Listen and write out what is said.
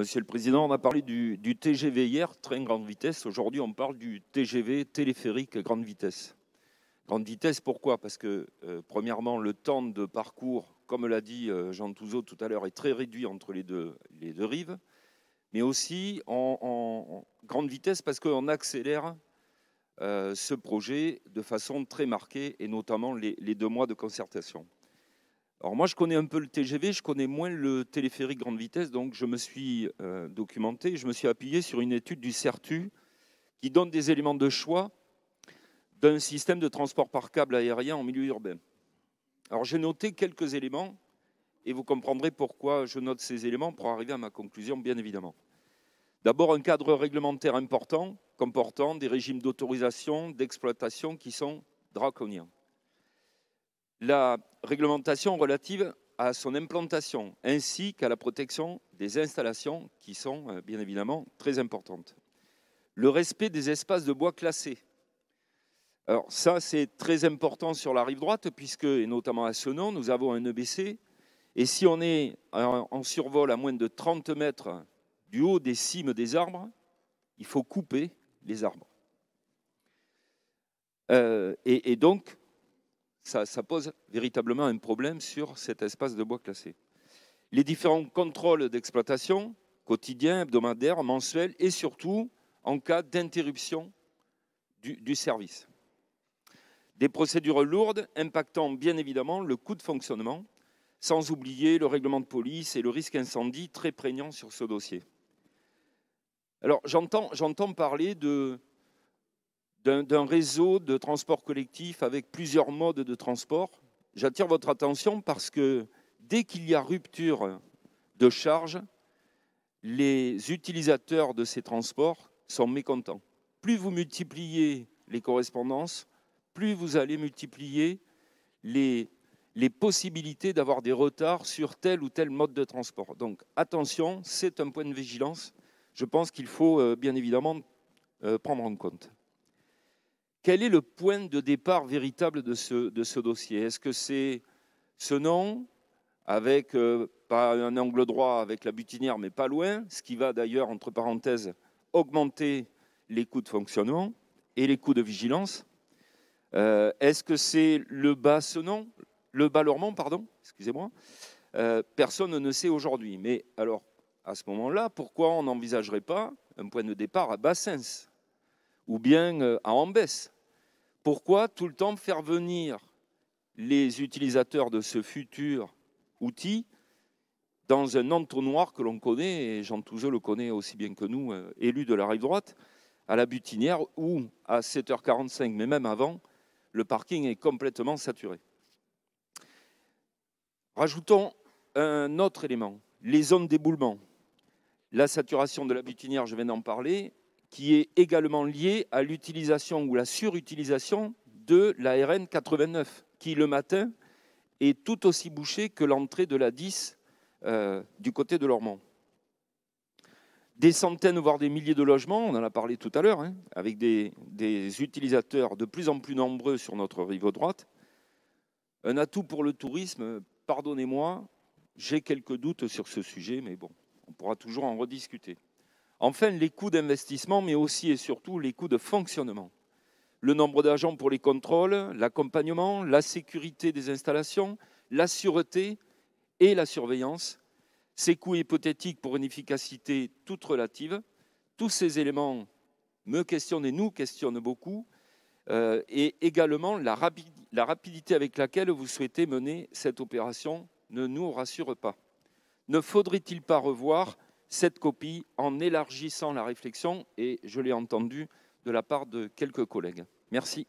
Monsieur le Président, on a parlé du, TGV hier, train grande vitesse. Aujourd'hui, on parle du TGV téléphérique grande vitesse. Grande vitesse, pourquoi Parce que, euh, premièrement, le temps de parcours, comme l'a dit euh, Jean Touzeau tout à l'heure, est très réduit entre les deux, rives. Mais aussi en, grande vitesse, parce qu'on accélère euh, ce projet de façon très marquée, et notamment les deux mois de concertation. Alors moi, je connais un peu le TGV, je connais moins le téléphérique grande vitesse, donc je me suis euh, documenté, je me suis appuyé sur une étude du CERTU qui donne des éléments de choix d'un système de transport par câble aérien en milieu urbain. Alors j'ai noté quelques éléments, et vous comprendrez pourquoi je note ces éléments pour arriver à ma conclusion, bien évidemment. D'abord, un cadre réglementaire important, comportant des régimes d'autorisation, d'exploitation qui sont draconiens la réglementation relative à son implantation ainsi qu'à la protection des installations qui sont euh, bien évidemment très importantes. Le respect des espaces de bois classés. Alors ça c'est très important sur la rive droite puisque, et notamment à nom, nous avons un EBC et si on est euh, en survol à moins de 30 mètres du haut des cimes des arbres, il faut couper les arbres. Euh, et donc ça, pose véritablement un problème sur cet espace de bois classé. Les différents contrôles d'exploitation, quotidiens, hebdomadaires, mensuels, et surtout en cas d'interruption du, du service. Des procédures lourdes impactant bien évidemment le coût de fonctionnement, sans oublier le règlement de police et le risque incendie très prégnant sur ce dossier. Alors j'entends parler de, d'un réseau de transport collectif avec plusieurs modes de transport. J'attire votre attention parce que dès qu'il y a rupture de charge, les utilisateurs de ces transports sont mécontents. Plus vous multipliez les correspondances, plus vous allez multiplier les, les possibilités d'avoir des retards sur tel ou tel mode de transport. Donc attention, c'est un point de vigilance. Je pense qu'il faut euh, bien évidemment euh, prendre en compte quel est le point de départ véritable de ce, dossier Est-ce que c'est ce nom, avec euh, pas un angle droit avec la butinière, mais pas loin, ce qui va d'ailleurs, entre parenthèses, augmenter les coûts de fonctionnement et les coûts de vigilance euh, Est-ce que c'est le bas nom, le bas pardon, excusez-moi euh, Personne ne sait aujourd'hui. Mais alors, à ce moment-là, pourquoi on n'envisagerait pas un point de départ à sens ou bien euh, à Ambès. Pourquoi tout le temps faire venir les utilisateurs de ce futur outil dans un entonnoir que l'on connaît, et Jean Touzeux le connaît aussi bien que nous, euh, élu de la rive droite, à la Butinière, où à 7h45, mais même avant, le parking est complètement saturé. Rajoutons un autre élément, les zones d'éboulement. La saturation de la Butinière, je viens d'en parler, qui est également liée à l'utilisation ou la surutilisation de la RN 89, qui le matin est tout aussi bouchée que l'entrée de la 10 euh, du côté de l'Ormont. Des centaines, voire des milliers de logements, on en a parlé tout à l'heure, hein, avec des, des utilisateurs de plus en plus nombreux sur notre rive droite. Un atout pour le tourisme, pardonnez-moi, j'ai quelques doutes sur ce sujet, mais bon, on pourra toujours en rediscuter. Enfin, les coûts d'investissement, mais aussi et surtout les coûts de fonctionnement. Le nombre d'agents pour les contrôles, l'accompagnement, la sécurité des installations, la sûreté et la surveillance, ces coûts hypothétiques pour une efficacité toute relative, tous ces éléments me questionnent et nous questionnent beaucoup, euh, et également la rapidité avec laquelle vous souhaitez mener cette opération ne nous rassure pas. Ne faudrait-il pas revoir cette copie en élargissant la réflexion, et je l'ai entendu de la part de quelques collègues. Merci.